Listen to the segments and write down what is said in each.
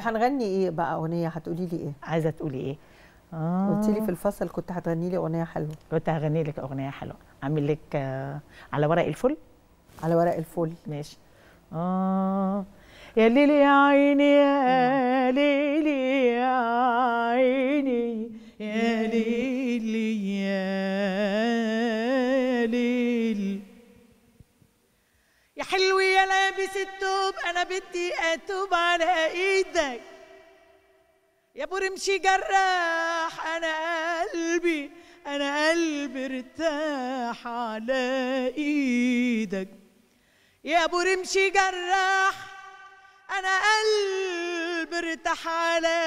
هنغني ايه بقى اغنيه هتقولي لي ايه عايزه تقولي ايه آه. قلت لي في الفصل كنت هتغني لي اغنيه حلوه كنت هغني لك اغنيه حلوه اعمل لك آه على ورق الفل على ورق الفل ماشي اه يا ليلي يا عيني يا ليلي يا عيني يا ليلي عايز التوب انا بدي اتوب على ايدك يا ابو رمشي جراح انا قلبي انا قلبي ارتاح على ايدك يا ابو رمشي جراح انا قلبي ارتاح على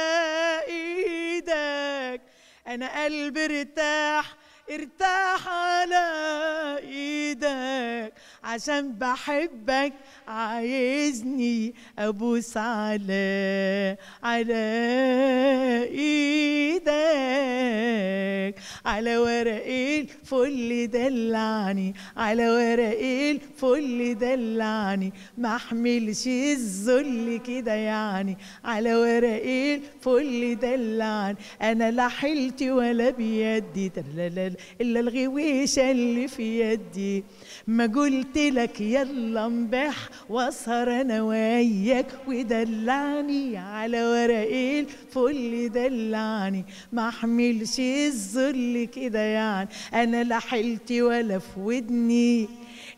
ايدك انا قلبي ارتاح ارتاح على ايدك عشان بحبك عايزني ابوس على على ايدك على ورق الفل دلعني على ورق الفل دلعني ما احملش الذل كده يعني على ورق الفل دلعني انا لا حيلتي ولا بيدي الا الغويشه اللي في يدي ما قلت لك يلا امبح واسهر انا وياك ودلعني على ورق الفل دلعني ما احملش الذل لي كده يعني انا لا حلتي ولا في ودني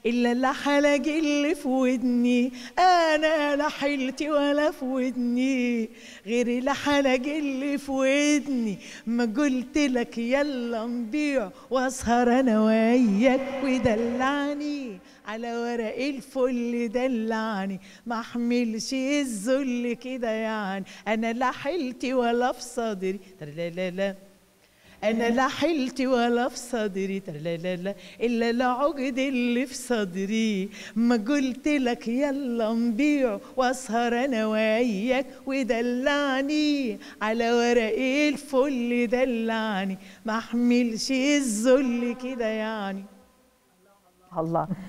الا لحلق اللي في ودني انا لا حلتي ولا في ودني غير لحلق اللي في ودني ما قلت لك يلا نبيع واسهر انا وياك ودلعني على ورق الفل دلعني ما احملش الذل كده يعني انا لا حلتي ولا في صدري لا لا لا انا لا حلتي ولا في صدري لا لا لا الا العقد اللي في صدري ما قلت لك يلا نبيع واسهر انا وياك ودلعني على ورق الفل دلعني ما احملش الذل كده يعني الله